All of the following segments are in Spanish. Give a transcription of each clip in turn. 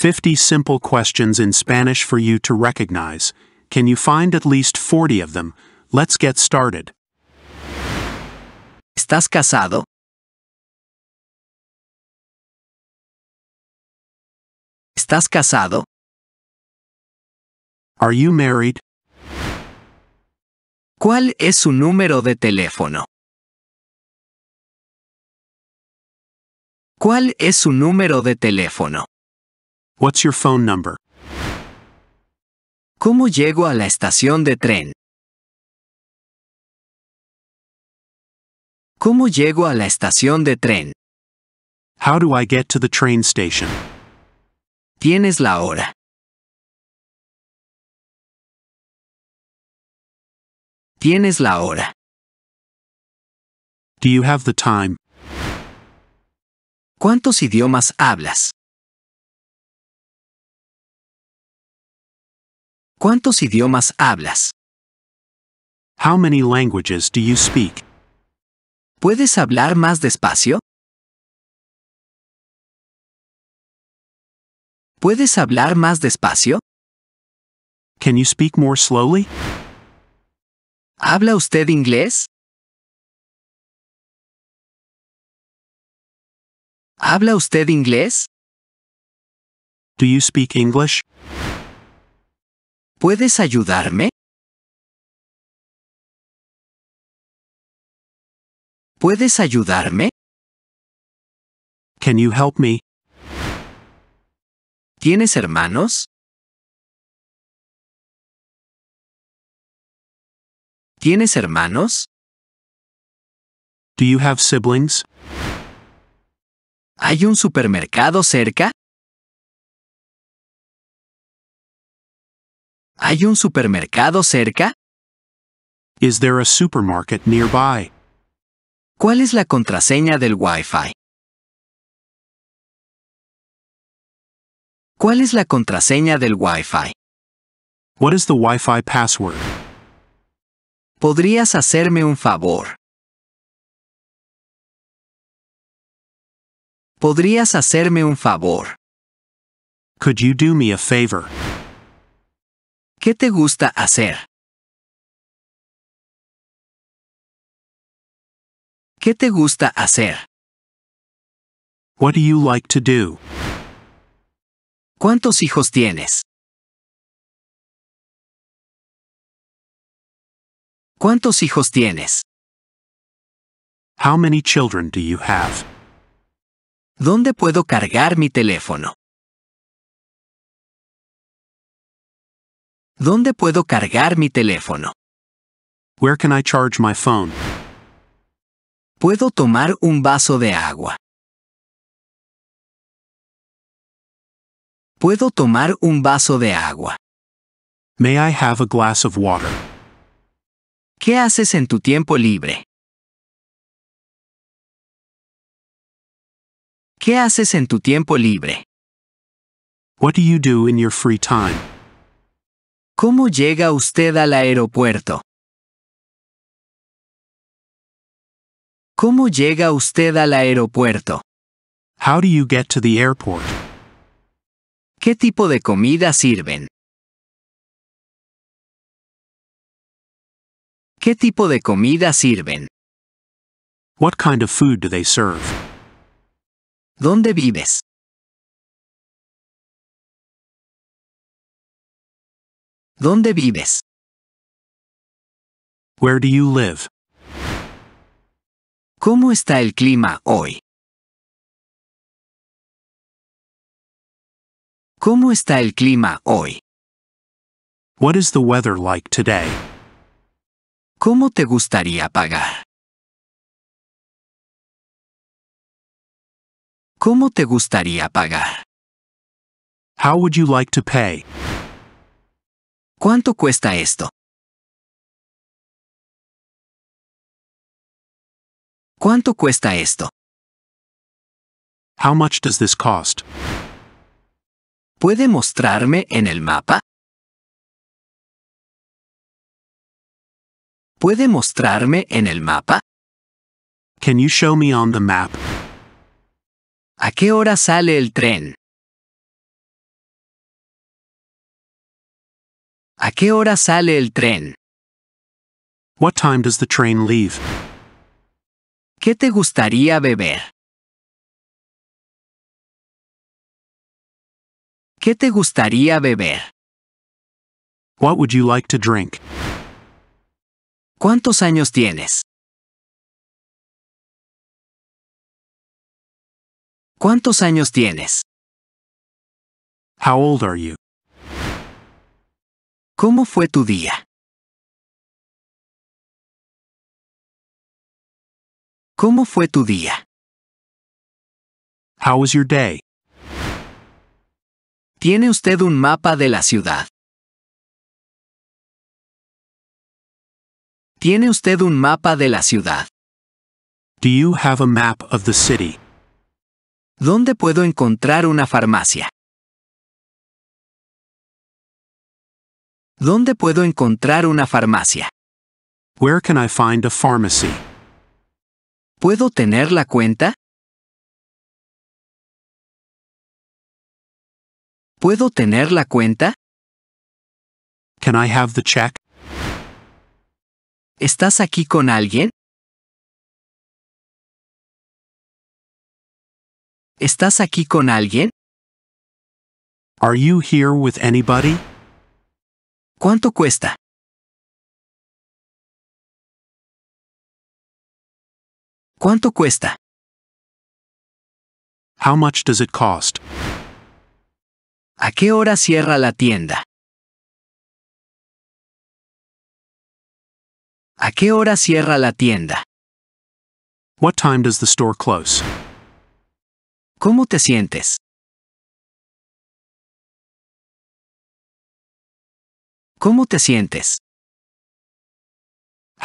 50 simple questions in Spanish for you to recognize. Can you find at least 40 of them? Let's get started. ¿Estás casado? ¿Estás casado? Are you married? ¿Cuál es su número de teléfono? ¿Cuál es su número de teléfono? What's your phone number? ¿Cómo llego a la estación de tren? ¿Cómo llego a la estación de tren? How do I get to the train station? Tienes la hora. Tienes la hora. Do you have the time? ¿Cuántos idiomas hablas? ¿Cuántos idiomas hablas? How many languages do you speak? ¿Puedes hablar más despacio? ¿Puedes hablar más despacio? Can you speak more slowly? ¿Habla usted inglés? ¿Habla usted inglés? Do you speak English? ¿Puedes ayudarme? ¿Puedes ayudarme? Can you help me? ¿Tienes hermanos? ¿Tienes hermanos? Do you have siblings? ¿Hay un supermercado cerca? ¿Hay un supermercado cerca? Is there a supermarket nearby? ¿Cuál es la contraseña del Wi-Fi? ¿Cuál es la contraseña del Wi-Fi? What is the Wi-Fi password? ¿Podrías hacerme un favor? ¿Podrías hacerme un favor? Could you do me a favor? ¿Qué te gusta hacer? ¿Qué te gusta hacer? What do you like to do? ¿Cuántos hijos tienes? ¿Cuántos hijos tienes? How many children do you have? ¿Dónde puedo cargar mi teléfono? ¿Dónde puedo cargar mi teléfono? Where can I charge my phone? ¿Puedo tomar un vaso de agua? ¿Puedo tomar un vaso de agua? May I have a glass of water? ¿Qué haces en tu tiempo libre? ¿Qué haces en tu tiempo libre? What do you do in your free time? ¿Cómo llega usted al aeropuerto? ¿Cómo llega usted al aeropuerto? How do you get to the airport? ¿Qué tipo de comida sirven? ¿Qué tipo de comida sirven? What kind of food do they serve? ¿Dónde vives? ¿Dónde vives? Where do you live? ¿Cómo está el clima hoy? ¿Cómo está el clima hoy? What is the weather like today? ¿Cómo te gustaría pagar? ¿Cómo te gustaría pagar? How would you like to pay? ¿Cuánto cuesta esto? ¿Cuánto cuesta esto? How much does this cost? ¿Puede mostrarme en el mapa? ¿Puede mostrarme en el mapa? Can you show me on the map? ¿A qué hora sale el tren? ¿A qué hora sale el tren? What time does the train leave? ¿Qué te gustaría beber? ¿Qué te gustaría beber? What would you like to drink? ¿Cuántos años tienes? ¿Cuántos años tienes? How old are you? ¿Cómo fue tu día? ¿Cómo fue tu día? How was your day? ¿Tiene usted un mapa de la ciudad? ¿Tiene usted un mapa de la ciudad? Do you have a map of the city? ¿Dónde puedo encontrar una farmacia? ¿Dónde puedo encontrar una farmacia? Where can I find a pharmacy? ¿Puedo tener la cuenta? ¿Puedo tener la cuenta? Can I have the check? ¿Estás aquí con alguien? ¿Estás aquí con alguien? Are you here with anybody? ¿Cuánto cuesta? ¿Cuánto cuesta? How much does it cost? ¿A qué hora cierra la tienda? ¿A qué hora cierra la tienda? What time does the store close? ¿Cómo te sientes? ¿Cómo te sientes?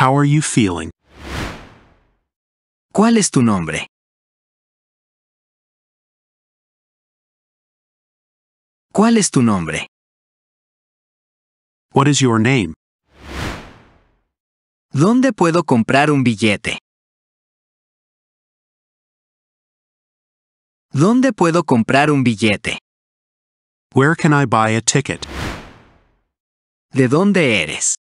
How are you feeling? ¿Cuál es tu nombre? ¿Cuál es tu nombre? What is your name? ¿Dónde puedo comprar un billete? ¿Dónde puedo comprar un billete? Where can I buy a ticket? ¿De dónde eres?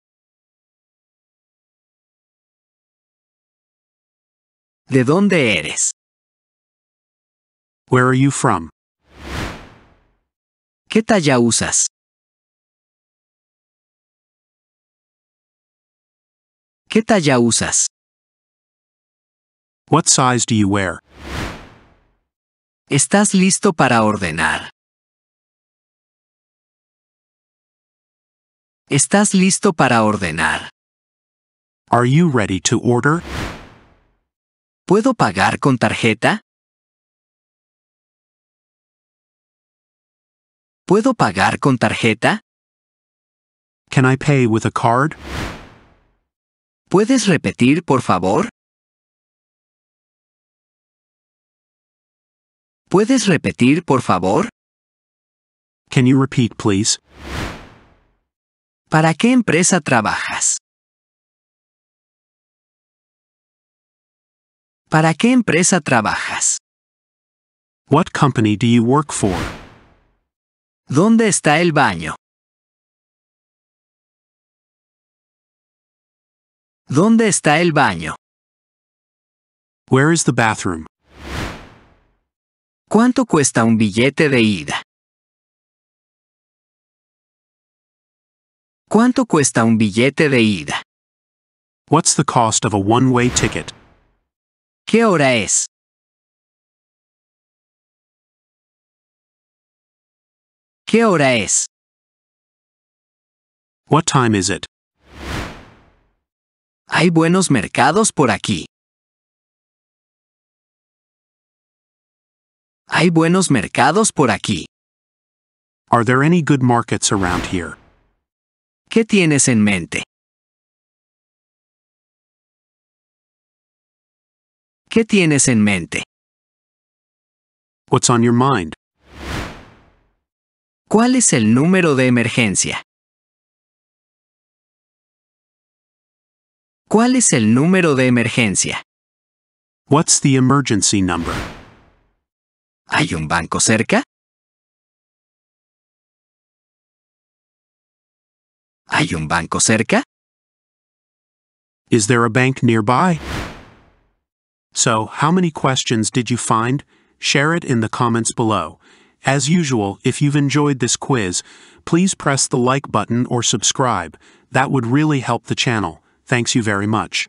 ¿De dónde eres? Where are you from? ¿Qué talla usas? ¿Qué talla usas? What size do you wear? ¿Estás listo para ordenar? ¿Estás listo para ordenar? Are you ready to order? ¿Puedo pagar con tarjeta? ¿Puedo pagar con tarjeta? Can I pay with a card? ¿Puedes repetir, por favor? ¿Puedes repetir, por favor? Can you repeat, please? ¿Para qué empresa trabajas? ¿Para qué empresa trabajas? What company do you work for? ¿Dónde está el baño? ¿Dónde está el baño? Where is the bathroom? ¿Cuánto cuesta un billete de ida? ¿Cuánto cuesta un billete de ida? What's the cost of a one-way ticket? ¿Qué hora es? ¿Qué hora es? What time is it? Hay buenos mercados por aquí. Hay buenos mercados por aquí. Are there any good markets around here? ¿Qué tienes en mente? ¿Qué tienes en mente? What's on your mind? ¿Cuál es el número de emergencia? ¿Cuál es el número de emergencia? What's the emergency number? ¿Hay un banco cerca? ¿Hay un banco cerca? Is there a bank nearby? So, how many questions did you find? Share it in the comments below. As usual, if you've enjoyed this quiz, please press the like button or subscribe. That would really help the channel. Thanks you very much.